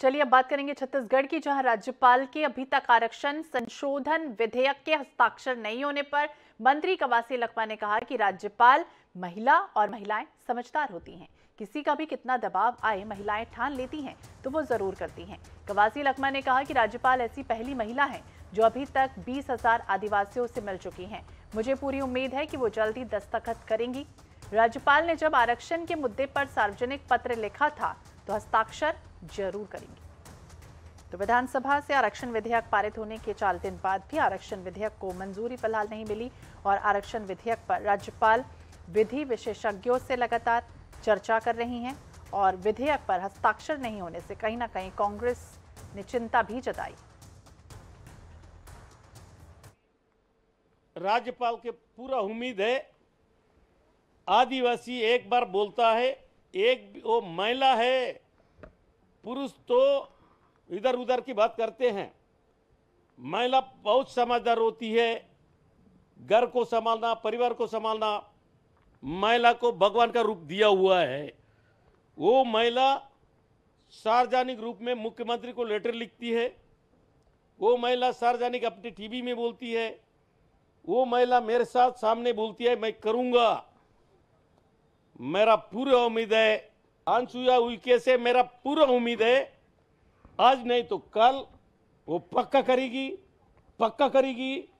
चलिए अब बात करेंगे छत्तीसगढ़ की जहां राज्यपाल के अभी तक आरक्षण संशोधन विधेयक के हस्ताक्षर नहीं होने पर मंत्री कवासी लखमा ने कहा कि राज्यपाल महिला और महिलाएं समझदार होती हैं किसी का भी कितना दबाव आए महिलाएं ठान लेती हैं तो वो जरूर करती हैं कवासी लखमा ने कहा कि राज्यपाल ऐसी पहली महिला हैं जो अभी तक बीस हजार आदिवासियों से मिल चुकी हैं मुझे पूरी उम्मीद है कि वो जल्दी दस्तखत करेंगी राज्यपाल ने जब आरक्षण के मुद्दे पर सार्वजनिक पत्र लिखा था तो हस्ताक्षर जरूर करेंगे तो विधानसभा से आरक्षण विधेयक पारित होने के चार दिन बाद भी आरक्षण विधेयक को मंजूरी फिलहाल नहीं मिली और आरक्षण विधेयक पर राज्यपाल विधि विशेषज्ञों से लगातार चर्चा कर रही हैं और विधेयक पर हस्ताक्षर नहीं होने से कहीं ना कहीं कांग्रेस ने चिंता भी जताई राज्यपाल के पूरा उम्मीद है आदिवासी एक बार बोलता है एक वो महिला है पुरुष तो इधर उधर की बात करते हैं महिला बहुत समझदार होती है घर को संभालना परिवार को संभालना महिला को भगवान का रूप दिया हुआ है वो महिला सार्वजनिक रूप में मुख्यमंत्री को लेटर लिखती है वो महिला सार्वजनिक अपनी टीवी में बोलती है वो महिला मेरे साथ सामने बोलती है मैं करूँगा मेरा पूरा उम्मीद है अनसुया उइके से मेरा पूरा उम्मीद है आज नहीं तो कल वो पक्का करेगी पक्का करेगी